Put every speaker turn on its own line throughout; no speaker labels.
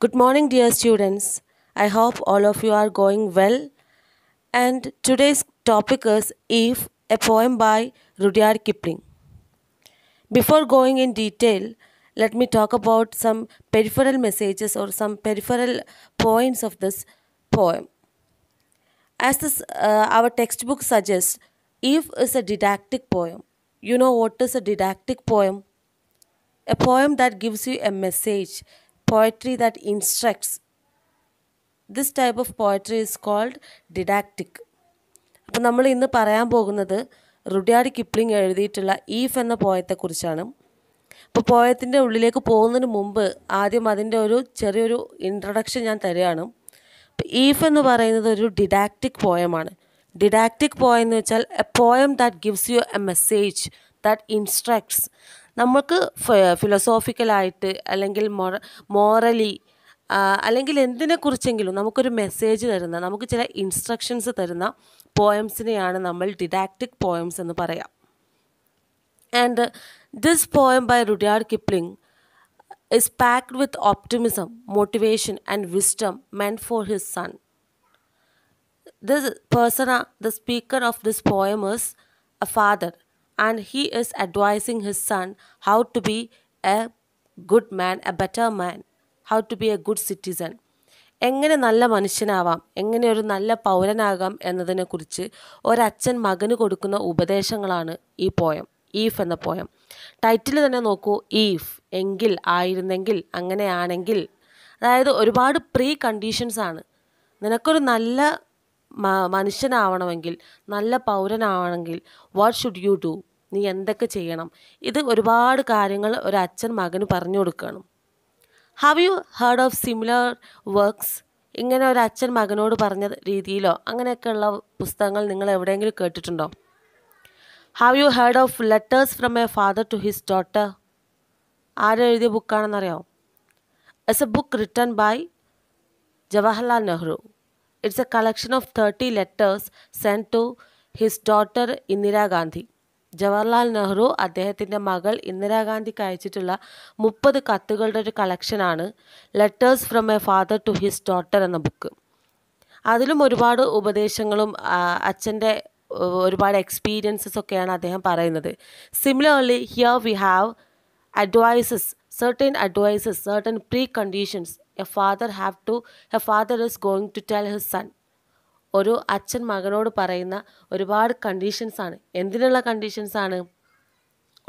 Good morning, dear students. I hope all of you are going well. And today's topic is If, a poem by Rudyard Kipling. Before going in detail, let me talk about some peripheral messages or some peripheral points of this poem. As this, uh, our textbook suggests, If is a didactic poem. You know what is a didactic poem? A poem that gives you a message, poetry that instructs. This type of poetry is called didactic. അപ്പോൾ നമ്മൾ ഇന്ന് പറയാൻ പോകുന്നത് Rudyard Kipling എഴുതിയിട്ടുള്ള if എന്ന പോയത്തെക്കുറിച്ചാണ് അപ്പോൾ പോയത്തിൻ്റെ ഉള്ളിലേക്ക് പോകുന്നതിന് മുമ്പ് ആദ്യം അതിൻ്റെ ഒരു ചെറിയൊരു ഇൻട്രഡക്ഷൻ ഞാൻ തരികയാണ് അപ്പോൾ ഈഫ് എന്ന് പറയുന്നത് ഒരു ഡിഡാക്റ്റിക് പോയമാണ് ഡിഡാക്റ്റിക് പോയം എന്ന് വെച്ചാൽ a poem that gives you a message that instructs നമുക്ക് ഫിലോസോഫിക്കലായിട്ട് അല്ലെങ്കിൽ മോറലി അല്ലെങ്കിൽ എന്തിനെക്കുറിച്ചെങ്കിലും നമുക്കൊരു മെസ്സേജ് തരുന്ന നമുക്ക് ചില ഇൻസ്ട്രക്ഷൻസ് തരുന്ന പോയംസിനെയാണ് നമ്മൾ ഡിഡാക്റ്റിക് പോയംസ് എന്ന് പറയാം and this poem by Rudyard Kipling is packed with optimism motivation and wisdom meant for his son this persona the speaker of this poem is a father and he is advising his son how to be a good man, a better man, how to be a good citizen. എങ്ങനെ നല്ല മനുഷ്യനാവാം എങ്ങനെ ഒരു നല്ല പൗരനാകാം എന്നതിനെക്കുറിച്ച് ഒരച്ഛൻ മകന് കൊടുക്കുന്ന ഉപദേശങ്ങളാണ് ഈ പോയം ഈഫ് എന്ന പോയം ടൈറ്റിൽ തന്നെ നോക്കൂ ഈഫ് എങ്കിൽ ആയിരുന്നെങ്കിൽ അങ്ങനെയാണെങ്കിൽ അതായത് ഒരുപാട് പ്രീ കണ്ടീഷൻസ് ആണ് നിനക്കൊരു നല്ല മനുഷ്യനാവണമെങ്കിൽ നല്ല പൗരനാവണമെങ്കിൽ വാട്ട് ഷുഡ് യു ഡു നീ എന്തൊക്കെ ചെയ്യണം ഇത് ഒരുപാട് കാര്യങ്ങൾ ഒരു അച്ഛൻ മകന് പറഞ്ഞു കൊടുക്കണം have you heard of similar works ഇങ്ങനെ ഒരു അച്ഛൻ മകനോട് പറഞ്ഞ രീതിയിലോ അങ്ങനെയൊക്കെയുള്ള പുസ്തകങ്ങൾ നിങ്ങൾ എവിടെയെങ്കിലും കേട്ടിട്ടുണ്ടോ have you heard of letters from a father to his daughter ആരെഴുതിയ ബുക്കാണെന്നറിയാമോ it's a book written by Jawaharlal Nehru it's a collection of thirty letters sent to his daughter Indira Gandhi Jawaharlal Nehru അദ്ദേഹത്തിൻ്റെ മകൾ ഇന്ദിരാഗാന്ധിക്ക് അയച്ചിട്ടുള്ള മുപ്പത് കത്തുകളുടെ ഒരു കളക്ഷനാണ് letters from a father to his daughter എന്ന ബുക്ക് അതിലും ഒരുപാട് ഉപദേശങ്ങളും അച്ഛൻ്റെ ഒരുപാട് എക്സ്പീരിയൻസസ് ഒക്കെയാണ് അദ്ദേഹം പറയുന്നത് similarly here we have advices certain advices, certain preconditions a father have to a father is going to tell his son. ഒരു അച്ഛൻ മകനോട് പറയുന്ന ഒരുപാട് കണ്ടീഷൻസാണ് എന്തിനുള്ള കണ്ടീഷൻസാണ്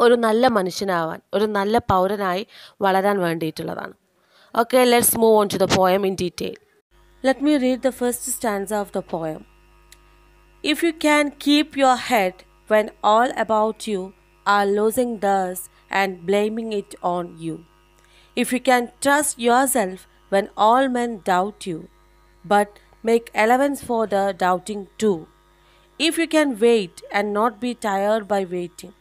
ഒരു നല്ല മനുഷ്യനാവാൻ ഒരു നല്ല പൗരനായി വളരാൻ വേണ്ടിയിട്ടുള്ളതാണ് okay let's move on to the poem in detail let me read the first stanza of the poem if you can keep your head when all about you are losing theirs and blaming it on you if you can trust yourself when all men doubt you but make allowance for the doubting too. If you can wait and not be tired by waiting,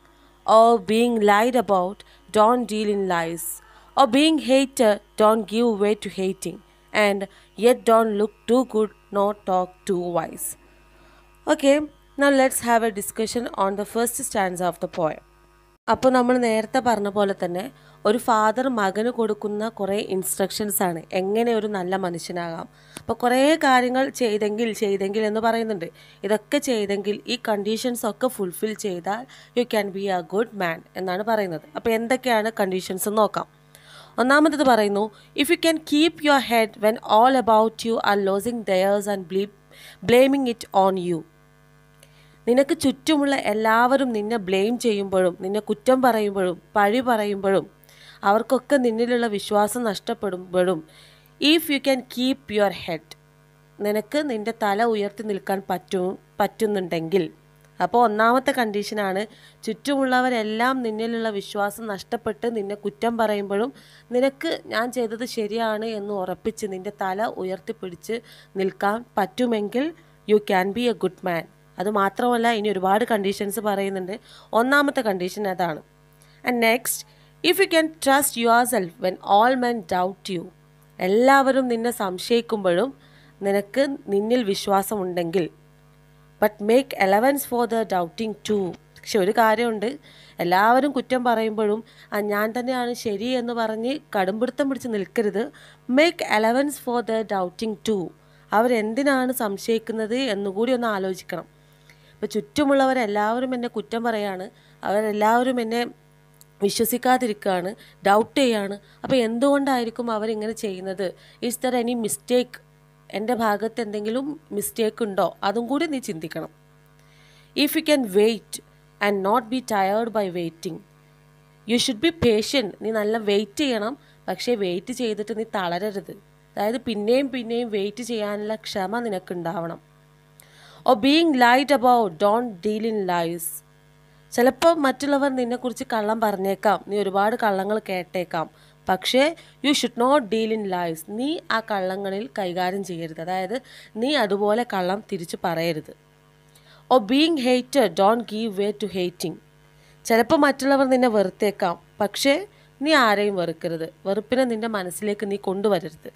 or being lied about, don't deal in lies, or being hated, don't give way to hating, and yet don't look too good nor talk too wise. Okay, now let's have a discussion on the first stanza of the poem. അപ്പോൾ നമ്മൾ നേരത്തെ പറഞ്ഞ പോലെ തന്നെ ഒരു father മകന് കൊടുക്കുന്ന കുറേ ഇൻസ്ട്രക്ഷൻസാണ് എങ്ങനെ ഒരു നല്ല മനുഷ്യനാകാം അപ്പോൾ കുറേ കാര്യങ്ങൾ ചെയ്തെങ്കിൽ ചെയ്തെങ്കിൽ എന്ന് പറയുന്നുണ്ട് ഇതൊക്കെ ചെയ്തെങ്കിൽ ഈ കണ്ടീഷൻസ് ഒക്കെ ഫുൾഫിൽ ചെയ്താൽ you can be a good man എന്നാണ് പറയുന്നത് അപ്പോൾ എന്തൊക്കെയാണ് കണ്ടീഷൻസ് നോക്കാം ഒന്നാമത്തത് പറയുന്നു if you can keep your head when all about you are losing theirs and ble blaming it on you നിനക്ക് ചുറ്റുമുള്ള എല്ലാവരും നിന്നെ ബ്ലെയിം ചെയ്യുമ്പോഴും നിന്നെ കുറ്റം പറയുമ്പോഴും പഴി പറയുമ്പോഴും അവർക്കൊക്കെ നിന്നിലുള്ള വിശ്വാസം നഷ്ടപ്പെടുമ്പോഴും if you can keep your head നിനക്ക് നിൻ്റെ തല ഉയർത്തി നിൽക്കാൻ പറ്റും പറ്റുന്നുണ്ടെങ്കിൽ അപ്പോൾ ഒന്നാമത്തെ കണ്ടീഷനാണ് ചുറ്റുമുള്ളവരെല്ലാം നിന്നിലുള്ള വിശ്വാസം നഷ്ടപ്പെട്ട് നിന്നെ കുറ്റം പറയുമ്പോഴും നിനക്ക് ഞാൻ ചെയ്തത് ശരിയാണ് എന്ന് ഉറപ്പിച്ച് നിൻ്റെ തല ഉയർത്തിപ്പിടിച്ച് നിൽക്കാൻ പറ്റുമെങ്കിൽ you can be a good man അതുമാത്രമല്ല ഇനി ഒരുപാട് കണ്ടീഷൻസ് പറയുന്നുണ്ട് ഒന്നാമത്തെ കണ്ടീഷൻ അതാണ് and next if you can trust yourself when all men doubt you എല്ലാവരും നിന്നെ സംശയിക്കുമ്പോഴും നിനക്ക് നിന്നിൽ വിശ്വാസമുണ്ടെങ്കിൽ but make allowance for the doubting too പക്ഷെ ഒരു കാര്യമുണ്ട് എല്ലാവരും കുറ്റം പറയുമ്പോഴും ആ ഞാൻ തന്നെയാണ് ശരി എന്ന് പറഞ്ഞ് കടുംപിടുത്തം പിടിച്ച് നിൽക്കരുത് make allowance for the doubting too അവരെന്തിനാണ് സംശയിക്കുന്നത് എന്നുകൂടി ഒന്ന് ആലോചിക്കണം ഇപ്പം ചുറ്റുമുള്ളവരെല്ലാവരും എന്നെ കുറ്റം പറയാണ് അവരെല്ലാവരും എന്നെ വിശ്വസിക്കാതിരിക്കുകയാണ് ഡൗട്ട് ചെയ്യാണ് അപ്പോൾ എന്തുകൊണ്ടായിരിക്കും അവരിങ്ങനെ ചെയ്യുന്നത് ഈസ് ദർ എനി മിസ്റ്റേക്ക് എൻ്റെ ഭാഗത്ത് എന്തെങ്കിലും മിസ്റ്റേക്ക് ഉണ്ടോ അതും കൂടി നീ ചിന്തിക്കണം if you can wait and not be tired by waiting you should be patient നീ നല്ല വെയിറ്റ് ചെയ്യണം പക്ഷേ വെയിറ്റ് ചെയ്തിട്ട് നീ തളരരുത് അതായത് പിന്നെയും പിന്നെയും വെയിറ്റ് ചെയ്യാനുള്ള ക്ഷമ നിനക്കുണ്ടാവണം or being lied about don't deal in lies ചിലപ്പോൾ മറ്റുള്ളവർ നിന്നെക്കുറിച്ച് കള്ളം പറഞ്ഞേക്കാം നീ ഒരുപാട് കള്ളങ്ങൾ കേട്ടേക്കാം പക്ഷേ you should not deal in lies നീ ആ കള്ളങ്ങളിൽ കൈകാര്യം ചെയ്യരുത് അതായത് നീ അതുപോലെ കള്ളം തിരിച്ച് പറയരുത് or being hated don't give way to hating ചിലപ്പോൾ മറ്റുള്ളവർ നിന്നെ വെറുത്തേക്കാം പക്ഷേ നീ ആരെയും വെറുക്കരുത് വെറുപ്പിനെ നിൻ്റെ മനസ്സിലേക്ക് നീ കൊണ്ടുവരരുത്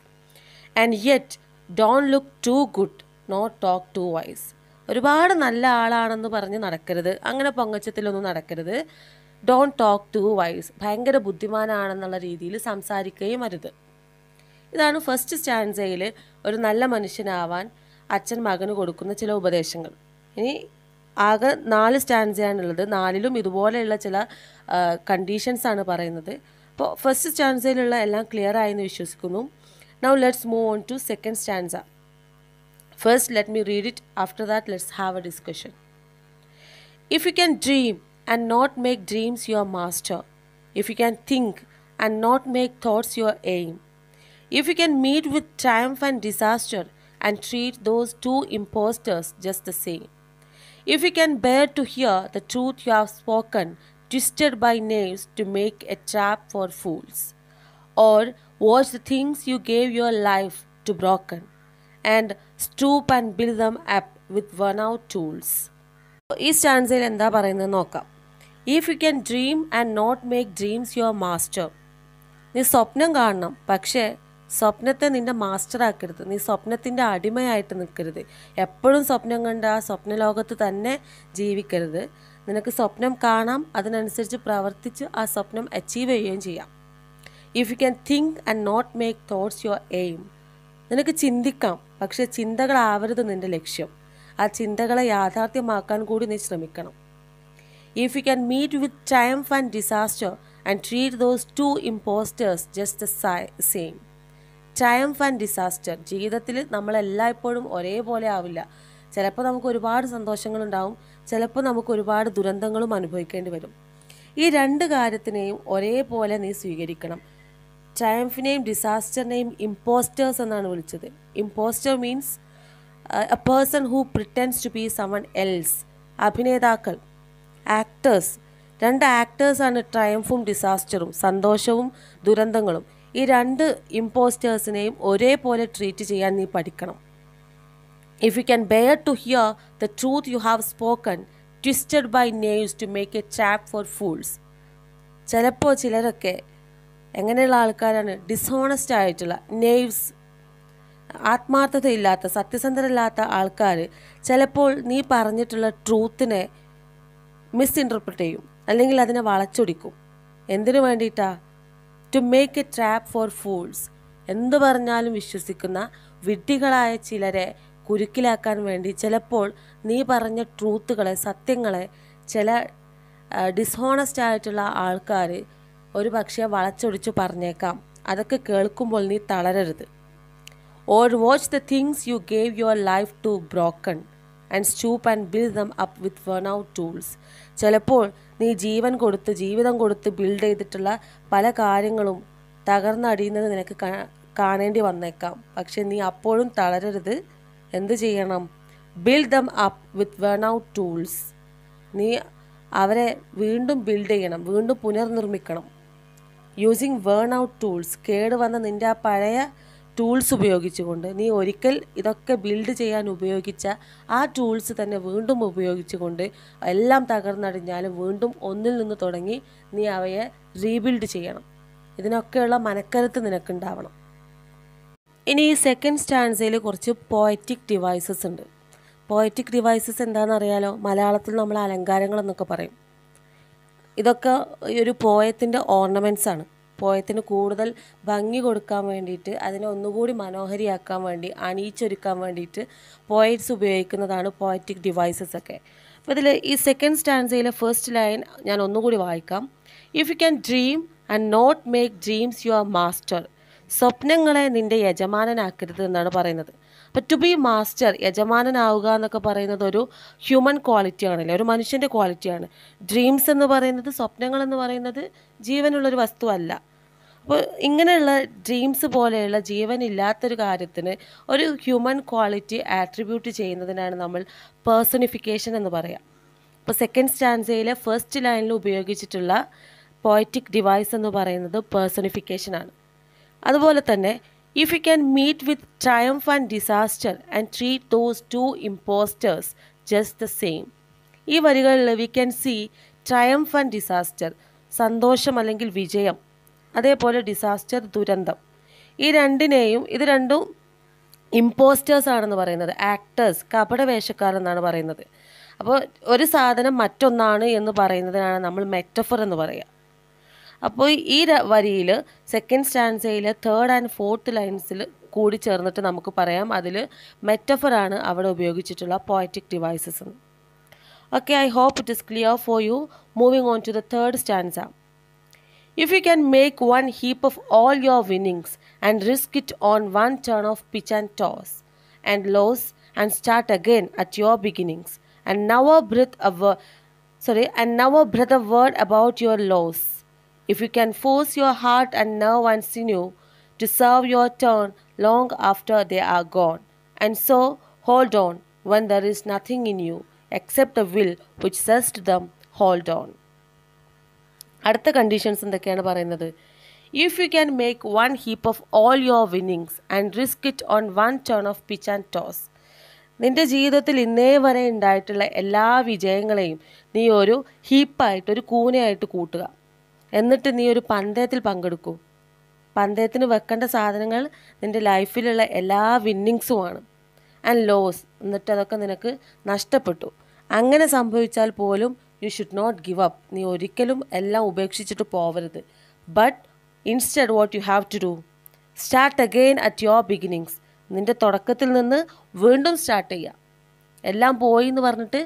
and yet don't look too good not talk too wise ഒരുപാട് നല്ല ആളാണെന്ന് പറഞ്ഞ് നടക്കരുത് അങ്ങനെ പൊങ്ങച്ചത്തിലൊന്നും നടക്കരുത് ഡോണ്ട് ടോക്ക് ടു വൈസ് ഭയങ്കര ബുദ്ധിമാനാണെന്നുള്ള രീതിയിൽ സംസാരിക്കുകയും അരുത് ഇതാണ് ഫസ്റ്റ് സ്റ്റാൻസയിൽ ഒരു നല്ല മനുഷ്യനാവാൻ അച്ഛൻ മകന് കൊടുക്കുന്ന ചില ഉപദേശങ്ങൾ ഇനി ആകെ നാല് സ്റ്റാൻസയാണുള്ളത് നാലിലും ഇതുപോലെയുള്ള ചില കണ്ടീഷൻസ് ആണ് പറയുന്നത് അപ്പോൾ ഫസ്റ്റ് സ്റ്റാൻസയിലുള്ള എല്ലാം ക്ലിയർ ആയെന്ന് വിശ്വസിക്കുന്നു now let's move on to second stanza First, let me read it. After that, let's have a discussion. If you can dream and not make dreams your master, if you can think and not make thoughts your aim, if you can meet with triumph and disaster and treat those two impostors just the same, if you can bear to hear the truth you have spoken, twisted by knaves to make a trap for fools, or watch the things you gave your life to broken and stoop and build them up with worn out tools ഈ സ്റ്റാൻസയിൽ എന്താ പറയുന്നത് നോക്കാം if you can dream and not make dreams your master നീ സ്വപ്നം കാണണം പക്ഷേ സ്വപ്നത്തെ നിന്റെ ആക്കരുത് നീ സ്വപ്നത്തിൻ്റെ അടിമയായിട്ട് നിൽക്കരുത് എപ്പോഴും സ്വപ്നം കണ്ട ആ സ്വപ്ന ലോകത്ത് തന്നെ ജീവിക്കരുത് നിനക്ക് സ്വപ്നം കാണാം അതിനനുസരിച്ച് പ്രവർത്തിച്ച് ആ സ്വപ്നം അച്ചീവ് ചെയ്യുകയും ചെയ്യാം if you can think and not make thoughts your aim നിനക്ക് ചിന്തിക്കാം പക്ഷേ ചിന്തകളാവരുത് നിന്റെ ലക്ഷ്യം ആ ചിന്തകളെ യാഥാർത്ഥ്യമാക്കാൻ കൂടി നീ ശ്രമിക്കണം if you can meet with triumph and disaster and treat those two impostors just the same triumph and disaster ജീവിതത്തിൽ നമ്മളെല്ലായ്പ്പോഴും ഒരേപോലെ ആവില്ല ചിലപ്പോൾ നമുക്ക് ഒരുപാട് സന്തോഷങ്ങളുണ്ടാവും ചിലപ്പോൾ നമുക്ക് ഒരുപാട് ദുരന്തങ്ങളും അനുഭവിക്കേണ്ടി വരും ഈ രണ്ട് കാര്യത്തിനെയും ഒരേപോലെ നീ സ്വീകരിക്കണം ട്രയംഫിനെയും ഡിസാസ്റ്ററിനെയും ഇമ്പോസ്റ്റേഴ്സ് എന്നാണ് വിളിച്ചത് impostor means a person who pretends to be someone else അഭിനേതാക്കൾ ആക്ടേഴ്സ് രണ്ട് ആക്ടേഴ്സാണ് ട്രയംഫും ഡിസാസ്റ്ററും സന്തോഷവും ദുരന്തങ്ങളും ഈ രണ്ട് ഇമ്പോസ്റ്റേഴ്സിനെയും ഒരേപോലെ ട്രീറ്റ് ചെയ്യാൻ നീ പഠിക്കണം if you can bear to hear the truth you have spoken twisted by knaves to make a ചാപ്പ് ഫോർ ഫൂൾസ് ചിലപ്പോൾ ചിലരൊക്കെ എങ്ങനെയുള്ള ആൾക്കാരാണ് ഡിസോണസ്റ്റ് ആയിട്ടുള്ള നെയ്വ്സ് ആത്മാർത്ഥതയില്ലാത്ത സത്യസന്ധരല്ലാത്ത ആൾക്കാർ ചിലപ്പോൾ നീ പറഞ്ഞിട്ടുള്ള ട്രൂത്തിനെ മിസ്ഇൻറ്റർപ്രറ്റ് ചെയ്യും അല്ലെങ്കിൽ അതിനെ വളച്ചൊടിക്കും എന്തിനു വേണ്ടിയിട്ടാ to make a trap for fools എന്തു പറഞ്ഞാലും വിശ്വസിക്കുന്ന വിഡ്ഢികളായ ചിലരെ കുരുക്കിലാക്കാൻ വേണ്ടി ചിലപ്പോൾ നീ പറഞ്ഞ ട്രൂത്തുകളെ സത്യങ്ങളെ ചില ഡിസോണസ്റ്റ് ആയിട്ടുള്ള ആൾക്കാർ ഒരു പക്ഷേ വളച്ചൊടിച്ച് പറഞ്ഞേക്കാം അതൊക്കെ കേൾക്കുമ്പോൾ നീ തളരരുത് or watch the things you gave your life to broken and stoop and build them up with worn out tools ചിലപ്പോൾ നീ ജീവൻ കൊടുത്ത് ജീവിതം കൊടുത്ത് ബിൽഡ് ചെയ്തിട്ടുള്ള പല കാര്യങ്ങളും തകർന്നടിയുന്നത് നിനക്ക് കാണേണ്ടി വന്നേക്കാം പക്ഷെ നീ അപ്പോഴും തളരരുത് എന്ത് ചെയ്യണം build them up with worn out tools നീ അവരെ വീണ്ടും ബിൽഡ് ചെയ്യണം വീണ്ടും പുനർനിർമ്മിക്കണം യൂസിങ് വേൺ ഔട്ട് ടൂൾസ് വന്ന നിൻ്റെ ആ പഴയ ടൂൾസ് ഉപയോഗിച്ചുകൊണ്ട് നീ ഒരിക്കൽ ഇതൊക്കെ ബിൽഡ് ചെയ്യാൻ ഉപയോഗിച്ച ആ ടൂൾസ് തന്നെ വീണ്ടും ഉപയോഗിച്ചുകൊണ്ട് എല്ലാം തകർന്നടിഞ്ഞാലും വീണ്ടും ഒന്നിൽ നിന്ന് തുടങ്ങി നീ അവയെ റീബിൽഡ് ചെയ്യണം ഇതിനൊക്കെയുള്ള മനക്കരുത്ത് നിനക്കുണ്ടാവണം ഇനി ഈ സെക്കൻഡ് സ്റ്റാൻസയിൽ കുറച്ച് പോയറ്റിക് ഡിവൈസസ് ഉണ്ട് പോയറ്റിക് ഡിവൈസസ് എന്താണെന്നറിയാലോ മലയാളത്തിൽ നമ്മൾ അലങ്കാരങ്ങൾ എന്നൊക്കെ പറയും ഇതൊക്കെ ഒരു പോയത്തിൻ്റെ ഓർണമെൻറ്റ്സ് ആണ് പോയത്തിന് കൂടുതൽ ഭംഗി കൊടുക്കാൻ വേണ്ടിയിട്ട് അതിനെ ഒന്നുകൂടി മനോഹരിയാക്കാൻ വേണ്ടി അണിയിച്ചൊരുക്കാൻ വേണ്ടിയിട്ട് പോയറ്റ്സ് ഉപയോഗിക്കുന്നതാണ് പോയറ്റിക് ഡിവൈസസ് ഒക്കെ അപ്പോൾ ഇതിൽ ഈ സെക്കൻഡ് സ്റ്റാൻസയിലെ ഫസ്റ്റ് ലൈൻ ഞാൻ ഒന്നുകൂടി വായിക്കാം if you can dream and not make dreams your master സ്വപ്നങ്ങളെ നിന്റെ യജമാനനാക്കരുത് എന്നാണ് പറയുന്നത് അപ്പം ടു ബി മാസ്റ്റർ യജമാനനാവുക എന്നൊക്കെ പറയുന്നത് ഒരു ഹ്യൂമൻ ക്വാളിറ്റി ആണല്ലേ ഒരു മനുഷ്യൻ്റെ ക്വാളിറ്റിയാണ് ഡ്രീംസ് എന്ന് പറയുന്നത് സ്വപ്നങ്ങൾ എന്ന് പറയുന്നത് ജീവനുള്ളൊരു വസ്തുവല്ല അപ്പോൾ ഇങ്ങനെയുള്ള ഡ്രീംസ് പോലെയുള്ള ജീവനില്ലാത്തൊരു കാര്യത്തിന് ഒരു ഹ്യൂമൻ ക്വാളിറ്റി ആട്രിബ്യൂട്ട് ചെയ്യുന്നതിനാണ് നമ്മൾ പേഴ്സണിഫിക്കേഷൻ എന്ന് പറയുക അപ്പോൾ സെക്കൻഡ് സ്റ്റാൻസയിലെ ഫസ്റ്റ് ലൈനിൽ ഉപയോഗിച്ചിട്ടുള്ള പോയറ്റിക് ഡിവൈസ് എന്ന് പറയുന്നത് പേഴ്സണിഫിക്കേഷനാണ് അതുപോലെ തന്നെ if you can meet with triumph and disaster and treat those two impostors just the same ഈ വരികളിൽ we can see triumph and disaster സന്തോഷം അല്ലെങ്കിൽ വിജയം അതേപോലെ ഡിസാസ്റ്റർ ദുരന്തം ഈ രണ്ടിനെയും ഇത് രണ്ടും ഇമ്പോസ്റ്റേഴ്സ് ആണെന്ന് പറയുന്നത് ആക്ടേഴ്സ് കപടവേഷക്കാർ എന്നാണ് പറയുന്നത് അപ്പോൾ ഒരു സാധനം മറ്റൊന്നാണ് എന്ന് പറയുന്നതിനാണ് നമ്മൾ മെറ്റഫർ എന്ന് പറയുക അപ്പോൾ ഈ വരിയിൽ സെക്കൻഡ് സ്റ്റാൻസയിൽ തേർഡ് ആൻഡ് ഫോർത്ത് ലൈൻസിൽ കൂടി ചേർന്നിട്ട് നമുക്ക് പറയാം അതിൽ മെറ്റഫറാണ് അവിടെ ഉപയോഗിച്ചിട്ടുള്ള poetic devices okay I hope it is clear for you moving on to the third stanza if you can make one heap of all your winnings and risk it on one turn of pitch and toss and lose and start again at your beginnings and never breathe sorry and never breathe a word about your loss If you can force your heart and nerve and sinew to serve your turn long after they are gone, and so hold on when there is nothing in you except the will which says to them, hold on. അടുത്ത conditions എന്തൊക്കെയാണ് പറയുന്നത് if you can make one heap of all your winnings and risk it on one turn of pitch and toss നിൻ്റെ ജീവിതത്തിൽ ഇന്നേ വരെ ഉണ്ടായിട്ടുള്ള എല്ലാ വിജയങ്ങളെയും നീ ഒരു ഹീപ്പായിട്ട് ഒരു കൂനയായിട്ട് കൂട്ടുക എന്നിട്ട് നീ ഒരു പന്തയത്തിൽ പങ്കെടുക്കൂ പന്തയത്തിന് വെക്കേണ്ട സാധനങ്ങൾ നിൻ്റെ ലൈഫിലുള്ള എല്ലാ വിന്നിങ്സുമാണ് ആൻഡ് ലോസ് എന്നിട്ട് അതൊക്കെ നിനക്ക് നഷ്ടപ്പെട്ടു അങ്ങനെ സംഭവിച്ചാൽ പോലും you should not give up നീ ഒരിക്കലും എല്ലാം ഉപേക്ഷിച്ചിട്ട് പോവരുത് but instead what you have to do start again at your beginnings നിൻ്റെ തുടക്കത്തിൽ നിന്ന് വീണ്ടും സ്റ്റാർട്ട് ചെയ്യുക എല്ലാം പോയി എന്ന് പറഞ്ഞിട്ട്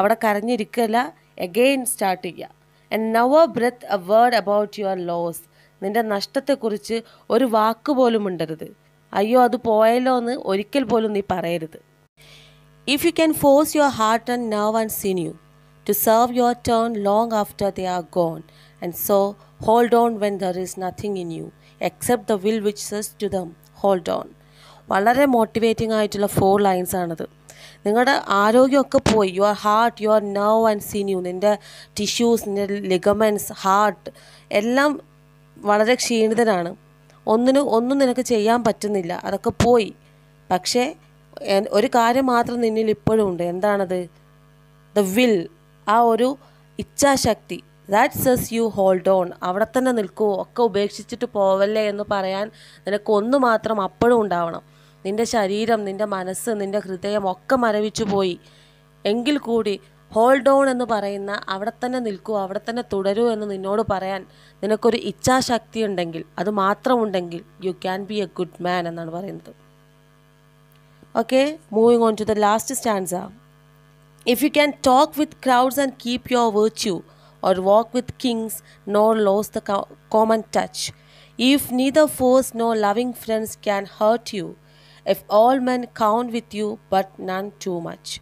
അവിടെ കരഞ്ഞിരിക്കല്ല എഗെയിൻ സ്റ്റാർട്ട് ചെയ്യുക and never breathe a word about your loss നിന്റെ നഷ്ടത്തെക്കുറിച്ച് ഒരു വാക്ക് പോലും ഉണ്ടരുത് അയ്യോ അത് പോയല്ലോ എന്ന് ഒരിക്കൽ പോലും നീ പറയരുത് if you can force your heart and nerve and sinew to serve your turn long after they are gone and so hold on when there is nothing in you except the will which says to them hold on വളരെ motivating ആയിട്ടുള്ള four lines ആണത് നിങ്ങളുടെ ആരോഗ്യമൊക്കെ പോയി your heart your nerve and sinew നിൻ്റെ tissues നിൻ്റെ ligaments heart എല്ലാം വളരെ ക്ഷീണിതനാണ് ഒന്നിനും ഒന്നും നിനക്ക് ചെയ്യാൻ പറ്റുന്നില്ല അതൊക്കെ പോയി പക്ഷേ ഒരു കാര്യം മാത്രം നിന്നിൽ ഇപ്പോഴും ഉണ്ട് എന്താണത് ദ വിൽ ആ ഒരു ഇച്ഛാശക്തി that says you hold on അവിടെ തന്നെ നിൽക്കുമോ ഒക്കെ ഉപേക്ഷിച്ചിട്ട് പോവല്ലേ എന്ന് പറയാൻ നിനക്ക് ഒന്ന് മാത്രം അപ്പോഴും ഉണ്ടാവണം നിൻ്റെ ശരീരം നിൻ്റെ മനസ്സ് നിൻ്റെ ഹൃദയം ഒക്കെ മരവിച്ചു പോയി എങ്കിൽ കൂടി ഹോൾഡ് ഓൺ എന്ന് പറയുന്ന അവിടെ തന്നെ നിൽക്കൂ അവിടെ തന്നെ തുടരൂ എന്ന് നിന്നോട് പറയാൻ നിനക്കൊരു ഇച്ഛാശക്തി ഉണ്ടെങ്കിൽ അത് മാത്രമുണ്ടെങ്കിൽ you can be a good man എന്നാണ് പറയുന്നത് okay moving on to the last ആ if you can talk with crowds and keep your virtue or walk with kings nor lose the common touch if the foes nor loving friends can hurt you if all men count with you, but none too much.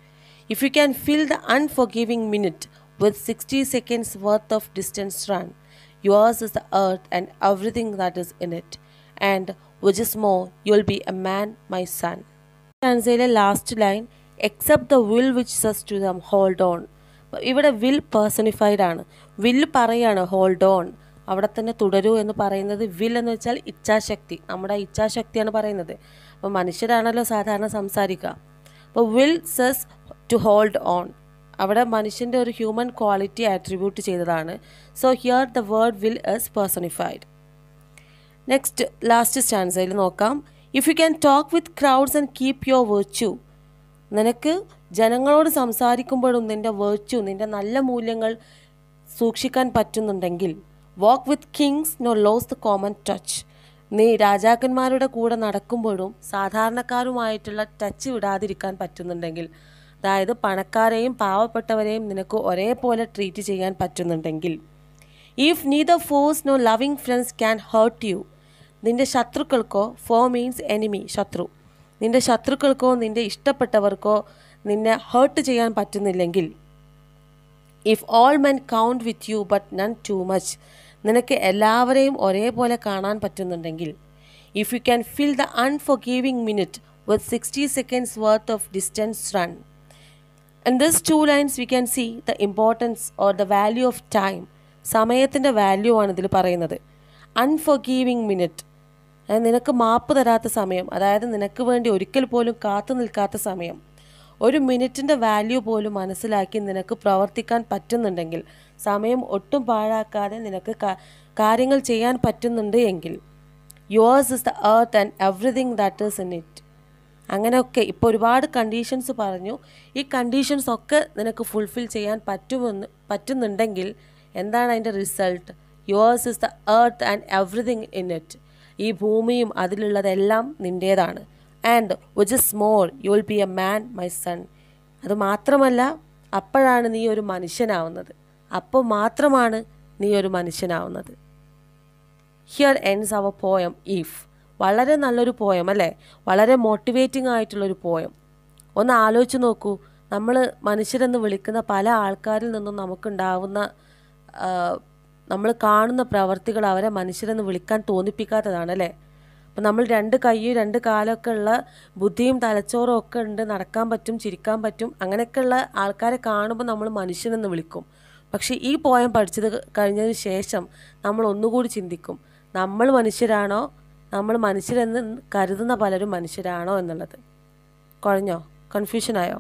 If you can fill the unforgiving minute with 60 seconds worth of distance run, yours is the earth and everything that is in it. And which is more, you'll be a man, my son. stanzയിലെ last line except the will which says to them hold on ഇവിടെ will personified ആണ് will പറയാണ് hold on അവിടെ തന്നെ തുടരൂ എന്ന് പറയുന്നത് will എന്ന് വെച്ചാൽ ഇച്ഛാശക്തി നമ്മുടെ ഇച്ഛാശക്തിയാണ് പറയുന്നത് അപ്പോൾ മനുഷ്യരാണല്ലോ സാധാരണ സംസാരിക്കുക അപ്പോൾ will says to hold on അവിടെ മനുഷ്യൻ്റെ ഒരു ഹ്യൂമൻ ക്വാളിറ്റി ആട്രിബ്യൂട്ട് ചെയ്തതാണ് so here the word will is personified next last സ്റ്റാൻസയിൽ നോക്കാം if you can talk with crowds and keep your virtue നിനക്ക് ജനങ്ങളോട് സംസാരിക്കുമ്പോഴും നിൻ്റെ വെർച്ചു നിൻ്റെ നല്ല മൂല്യങ്ങൾ സൂക്ഷിക്കാൻ പറ്റുന്നുണ്ടെങ്കിൽ walk with kings nor lose the common touch നീ രാജാക്കന്മാരുടെ കൂടെ നടക്കുമ്പോഴും സാധാരണക്കാരുമായിട്ടുള്ള ടച്ച് വിടാതിരിക്കാൻ പറ്റുന്നുണ്ടെങ്കിൽ അതായത് പണക്കാരെയും പാവപ്പെട്ടവരെയും നിനക്ക് ഒരേപോലെ ട്രീറ്റ് ചെയ്യാൻ പറ്റുന്നുണ്ടെങ്കിൽ ഇഫ് നീ the foes nor loving friends can hurt you നിൻ്റെ ശത്രുക്കൾക്കോ ഫോ മീൻസ് എനിമി ശത്രു നിൻ്റെ ശത്രുക്കൾക്കോ നിൻ്റെ ഇഷ്ടപ്പെട്ടവർക്കോ നിന്നെ ഹേർട്ട് ചെയ്യാൻ പറ്റുന്നില്ലെങ്കിൽ if all men count with you but none too much നിനക്ക് എല്ലാവരെയും ഒരേപോലെ കാണാൻ പറ്റുന്നുണ്ടെങ്കിൽ if you can fill the unforgiving minute with sixty seconds worth of distance run in this two lines we can see the importance or the value of time സമയത്തിൻ്റെ value ആണ് ഇതിൽ പറയുന്നത് അൺഫോർഗീവിങ് minute നിനക്ക് മാപ്പ് തരാത്ത സമയം അതായത് നിനക്ക് വേണ്ടി ഒരിക്കൽ പോലും കാത്തു നിൽക്കാത്ത സമയം ഒരു മിനിറ്റിൻ്റെ വാല്യൂ പോലും മനസ്സിലാക്കി നിനക്ക് പ്രവർത്തിക്കാൻ പറ്റുന്നുണ്ടെങ്കിൽ സമയം ഒട്ടും പാഴാക്കാതെ നിനക്ക് കാര്യങ്ങൾ ചെയ്യാൻ പറ്റുന്നുണ്ട് എങ്കിൽ yours is the earth and everything that is in it അങ്ങനെയൊക്കെ ഇപ്പോൾ ഒരുപാട് കണ്ടീഷൻസ് പറഞ്ഞു ഈ കണ്ടീഷൻസ് ഒക്കെ നിനക്ക് ഫുൾഫിൽ ചെയ്യാൻ പറ്റുമെന്ന് പറ്റുന്നുണ്ടെങ്കിൽ എന്താണ് അതിൻ്റെ result yours is the earth and everything in it ഈ ഭൂമിയും അതിലുള്ളതെല്ലാം നിൻ്റേതാണ് and which is more you will be a man my son അത് മാത്രമല്ല അപ്പോഴാണ് നീ ഒരു മനുഷ്യനാവുന്നത് അപ്പോൾ മാത്രമാണ് നീ ഒരു മനുഷ്യനാവുന്നത് here ends our poem If വളരെ നല്ലൊരു പോയം അല്ലേ വളരെ മോട്ടിവേറ്റിംഗ് ആയിട്ടുള്ളൊരു പോയം ഒന്ന് ആലോചിച്ച് നോക്കൂ നമ്മൾ മനുഷ്യരെന്ന് വിളിക്കുന്ന പല ആൾക്കാരിൽ നിന്നും നമുക്കുണ്ടാവുന്ന നമ്മൾ കാണുന്ന പ്രവർത്തികൾ അവരെ മനുഷ്യരെന്ന് വിളിക്കാൻ തോന്നിപ്പിക്കാത്തതാണ് അല്ലേ അപ്പം നമ്മൾ രണ്ട് കൈയും രണ്ട് കാലമൊക്കെ ഉള്ള ബുദ്ധിയും തലച്ചോറും ഒക്കെ ഉണ്ട് നടക്കാൻ പറ്റും ചിരിക്കാൻ പറ്റും അങ്ങനെയൊക്കെയുള്ള ആൾക്കാരെ കാണുമ്പോൾ നമ്മൾ മനുഷ്യനെന്ന് വിളിക്കും പക്ഷേ ഈ പോയം പഠിച്ചത് കഴിഞ്ഞതിന് ശേഷം നമ്മൾ ഒന്നുകൂടി ചിന്തിക്കും നമ്മൾ മനുഷ്യരാണോ നമ്മൾ മനുഷ്യരെന്ന് കരുതുന്ന പലരും മനുഷ്യരാണോ എന്നുള്ളത് കുഴഞ്ഞോ കൺഫ്യൂഷനായോ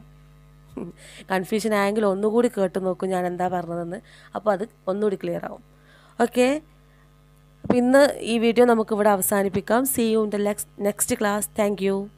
കൺഫ്യൂഷൻ ആയെങ്കിൽ ഒന്നുകൂടി കേട്ട് നോക്കും ഞാൻ എന്താ പറഞ്ഞതെന്ന് അപ്പോൾ അത് ഒന്നുകൂടി ക്ലിയർ ആവും ഓക്കെ അപ്പോൾ ഇന്ന് ഈ വീഡിയോ നമുക്കിവിടെ അവസാനിപ്പിക്കാം see you in the next class thank